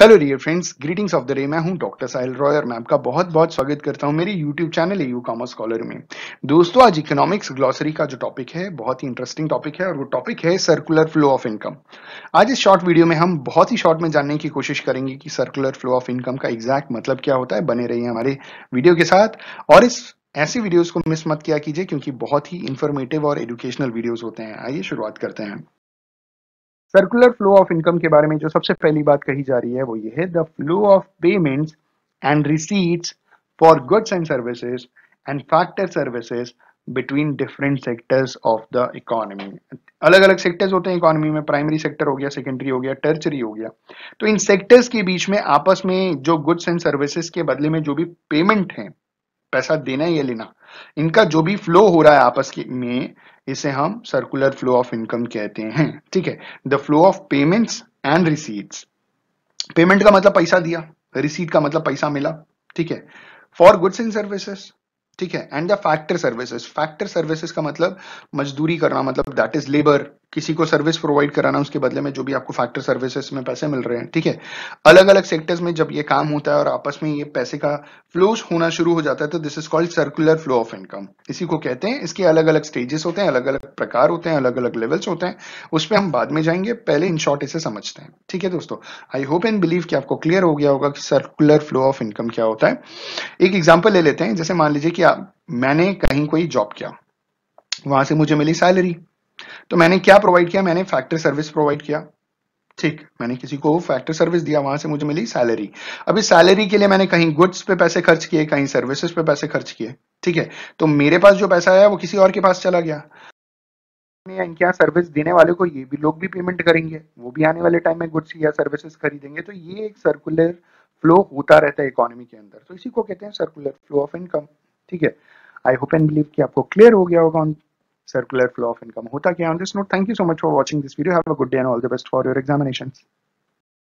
Hello dear friends greetings of the day मैं हूं doctor साहिल रॉय और मैं आपका बहुत बहुत स्वागत करता हूं मेरे YouTube channel U commerce scholar में दोस्तों आज इकोनॉमिक्स ग्लॉसरी का जो टॉपिक है बहुत ही इंटरेस्टिंग टॉपिक है और वो टॉपिक है सर्कुलर फ्लो ऑफ इनकम आज इस शॉर्ट वीडियो में हम बहुत ही शॉर्ट में जानने की कोशिश करेंगे कि सर्कुलर फ्लो ऑफ इनकम का एग्जैक्ट मतलब क्या होता है बने रही हमारे वीडियो के साथ और इस ऐसी वीडियोज को मिस मत किया कीजिए क्योंकि बहुत ही इन्फॉर्मेटिव और एजुकेशनल वीडियोज होते हैं आइए शुरुआत करते हैं सर्कुलर फ्लो ऑफ इनकम के बारे में जो सबसे पहली बात कही जा रही है वो ये है the flow of payments and receipts for goods and services and factor services between different sectors of the economy अलग अलग सेक्टर्स होते हैं इकोनॉमी में प्राइमरी सेक्टर हो गया सेकेंडरी हो गया टर्चरी हो गया तो इन सेक्टर्स के बीच में आपस में जो गुड्स एंड सर्विसेज के बदले में जो भी पेमेंट है पैसा देना या लेना इनका जो भी फ्लो हो रहा है आपस के में इसे हम सर्कुलर फ्लो ऑफ इनकम कहते हैं ठीक है the flow of payments and receipts payment का मतलब पैसा दिया रिसीट का मतलब पैसा मिला ठीक है फॉर गुड्स एंड सर्विसेस ठीक है and the factor services factor services का मतलब मजदूरी करना मतलब दैट इज लेबर किसी को सर्विस प्रोवाइड कराना उसके बदले में जो भी आपको फैक्टर सर्विसेज में पैसे मिल रहे हैं ठीक है अलग अलग सेक्टर्स में जब ये काम होता है और आपस में ये पैसे का फ्लो होना शुरू हो जाता है तो this is called circular flow of income इसी को कहते हैं इसके अलग अलग स्टेजेस होते हैं अलग अलग प्रकार होते हैं अलग अलग लेवल्स होते हैं उस पर हम बाद में जाएंगे पहले इन शॉर्ट इसे समझते हैं ठीक है दोस्तों आई होप एंड बिलीव कि आपको क्लियर हो गया होगा कि सर्कुलर फ्लो ऑफ इनकम क्या होता है एक एग्जाम्पल ले लेते हैं जैसे मान लीजिए कि मैंने कहीं कोई जॉब किया वहां से मुझे मिली सैलरी तो मैंने क्या प्रोवाइड किया मैंने फैक्ट्री सर्विस प्रोवाइड किया ठीक मैंने किसी को फैक्ट्री सर्विस दिया वहां से मुझे मिली सैलरी अभी सैलरी के लिए मैंने कहीं गुड्स पे पैसे खर्च किए कहीं सर्विसेज पे पैसे खर्च किए ठीक है तो मेरे पास जो पैसा आया वो किसी और के पास चला गया क्या सर्विस देने वाले को ये भी लोग भी पेमेंट करेंगे वो भी आने वाले टाइम में गुड्स या सर्विसेज खरीदेंगे तो ये एक सर्कुलर फ्लो होता रहता है इकोनॉमी के अंदर तो इसी को कहते हैं सर्कुलर फ्लो ऑफ इनकम ठीक है आई होप एंड बिलीव कि आपको क्लियर हो गया होगा circular flow of income. Hota Kya on this note, thank you so much for watching this video. Have a good day and all the best for your examinations.